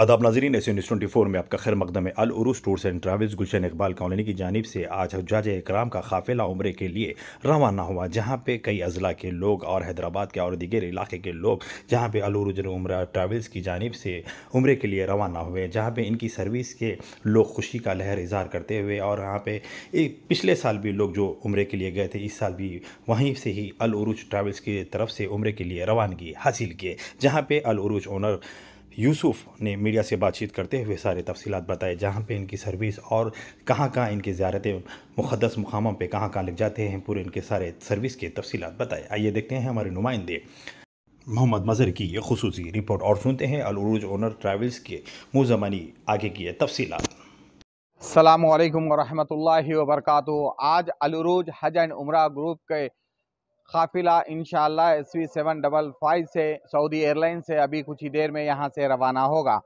आदाब नाजरीन S news twenty four में आपका खैर मकदम है अलूस tours and travels Gulshan Iqbal colony की जानब से आज हजाज इक्राम का काफिला उम्र के लिए रवाना हुआ जहाँ पे कई अजला के लोग और हैदराबाद के और दीगर इलाके के लोग जहाँ पे अल उम्र ट्रैवल्स की जानब से उम्र के लिए रवाना हुए जहाँ पे इनकी सर्विस के लोग खुशी का लहर इजहार करते हुए और यहाँ पे पिछले साल भी लोग जो उम्र के लिए गए थे इस साल भी वहीं से ही अलूज ट्रैवल्स की तरफ से उम्र के लिए रवानगी हासिल किए जहाँ पर अलूज ओनर यूसुफ ने मीडिया से बातचीत करते हुए सारे तफसी बताए जहाँ पर इनकी सर्विस और कहाँ कहाँ इनकी ज्यारतें मुक़दस मुकामों पर कहाँ कहाँ लग जाते हैं पूरे इनके सारे सर्विस के तफसी बताए आइए देखते हैं हमारे नुमाइंदे मोहम्मद मज़र की ये खसूसी रिपोर्ट और सुनते हैं अलूज ओनर ट्रैवल्स के मुँह ज़मानी आगे की है तफसीत अल्लाम वरहमल वर्क आज अलूज हज एंड उम्र ग्रुप के काफिला इन S V seven double five से सऊदी एयरलाइन से अभी कुछ ही देर में यहाँ से रवाना होगा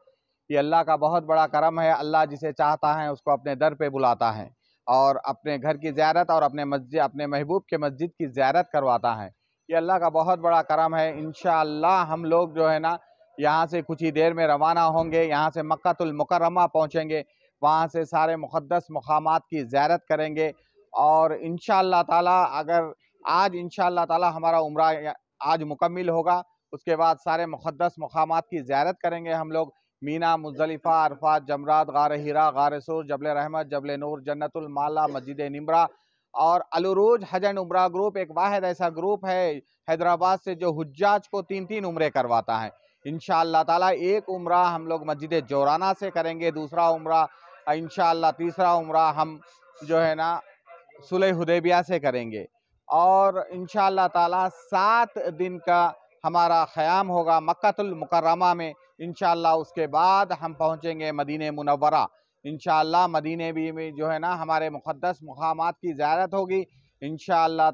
ये अल्लाह का बहुत बड़ा करम है अल्लाह जिसे चाहता है उसको अपने दर पे बुलाता है और अपने घर की ज्यारत और अपने मस्जिद अपने महबूब के मस्जिद की ज्यारत करवाता है ये अल्लाह का बहुत बड़ा करम है इन हम लोग जो है ना यहाँ से कुछ ही देर में रवाना होंगे यहाँ से मक्तुलमकरमा पहुँचेंगे वहाँ से सारे मुक़दस मकाम की ज्यारत करेंगे और इन ताला अगर आज इन ताला हमारा उम्र आज मुकम्मल होगा उसके बाद सारे मुक़दस मकाम की ज्यारत करेंगे हम लोग मीना मुजलिफ़ा अरफात जमरात गार हीरा गार सूर जबल रहमत जबल नूर जन्नतमाला मस्जिद निमरा और अलरूज हज एंड उम्रा ग्रुप एक वाद ऐसा ग्रुप है हैदराबाद से जो हजाज को तीन तीन उम्रे करवाता है इन ताला एक उम्र हम लोग मस्जिद जोराना से करेंगे दूसरा उम्रा इन तीसरा उम्र हम जो है ना सुलह हदेबिया से करेंगे और इन ताला सात दिन का हमारा ख़याम होगा मक्तुलमकरमा में इन उसके बाद हम पहुँचेंगे मदीन मुनवरा इन मदीने भी में जो है ना हमारे मुक़दस मकाम की ज्यारत होगी इन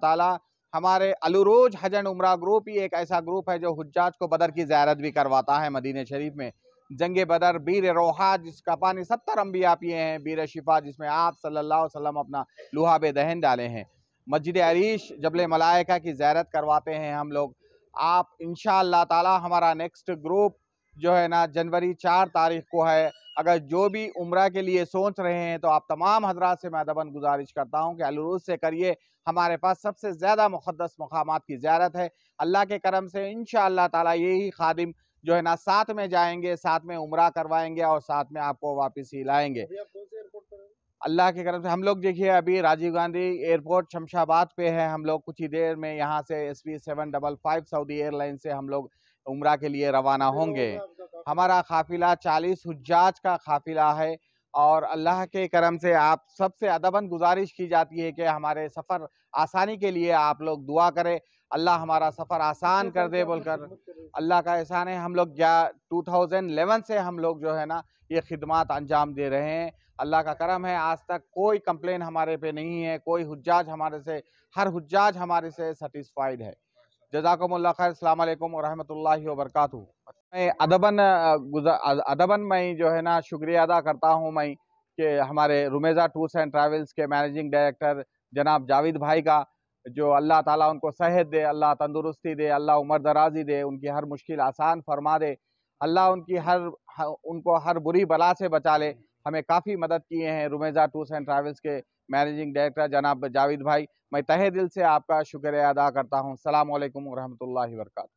ताला हमारे अलूरोज हजन उम्र ग्रुप ही एक ऐसा ग्रुप है जो हजाज को बदर की ज्यारत भी करवाता है मदीन शरीफ में जंग बदर बीर रोहा जिसका पानी सत्तर अम्बिया पिए हैं बीर शिफा जिसमें आप सल्ला अलैहि अपना लुहाब दहन डाले हैं मस्जिद अरीश जबल मलाइका की ज्यारत करवाते हैं हम लोग आप इन ताला हमारा नेक्स्ट ग्रुप जो है ना जनवरी चार तारीख को है अगर जो भी उम्र के लिए सोच रहे हैं तो आप तमाम हजरात से मैं दबन गुजारिश करता हूँ कि अलरूज से करिए हमारे पास सबसे ज़्यादा मुक़दस मकाम की ज्यारत है अल्लाह के करम से इन ताला यही खादिम जो है ना साथ में जाएंगे साथ में उम्र करवाएंगे और साथ में आपको वापस ही लाएंगे अल्लाह के करम से हम लोग देखिए अभी राजीव गांधी एयरपोर्ट शमशाबाद पे है हम लोग कुछ ही देर में यहाँ से S P seven double five Saudi airline से हम लोग उम्र के लिए रवाना होंगे हमारा काफिला चालीस हजाज का काफिला है और अल्लाह के करम से आप सबसे अदबन गुजारिश की जाती है कि हमारे सफ़र आसानी के लिए आप लोग दुआ करें अल्लाह हमारा सफ़र आसान कर दे बोलकर अल्लाह का एहसान है हम लोग थाउजेंड 2011 से हम लोग जो है ना ये खिदमत अंजाम दे रहे हैं अल्लाह का करम है आज तक कोई कंप्लेन हमारे पे नहीं है कोई हजाज हमारे से हर हजाज हमारे से सेटिस्फाइड है जजाकमल खैर अल्लाम वरहमल वर्का मैं अदबन अदबन मैं जो है ना शुक्रिया अदा करता हूँ मैं कि हमारे रुमेज़ा टूर्स एंड ट्रैवल्स के मैनेजिंग डायरेक्टर जनाब जावेद भाई का जो अल्लाह ताला उनको सेहत दे अल्लाह तंदुरुस्ती दे अल्लाह उम्र दराजी दे उनकी हर मुश्किल आसान फरमा दे अल्लाह उनकी हर उनको हर बुरी बला से बचा ले हमें काफ़ी मदद किए हैं रुमेज़ा टूर्स एंड ट्रैवल्स के मैनेजिंग डायरेक्टर जनाब जावेद भाई मैं तहे दिल से आपका शुक्रिया अदा करता हूँ अल्लाम वरहमल वर्का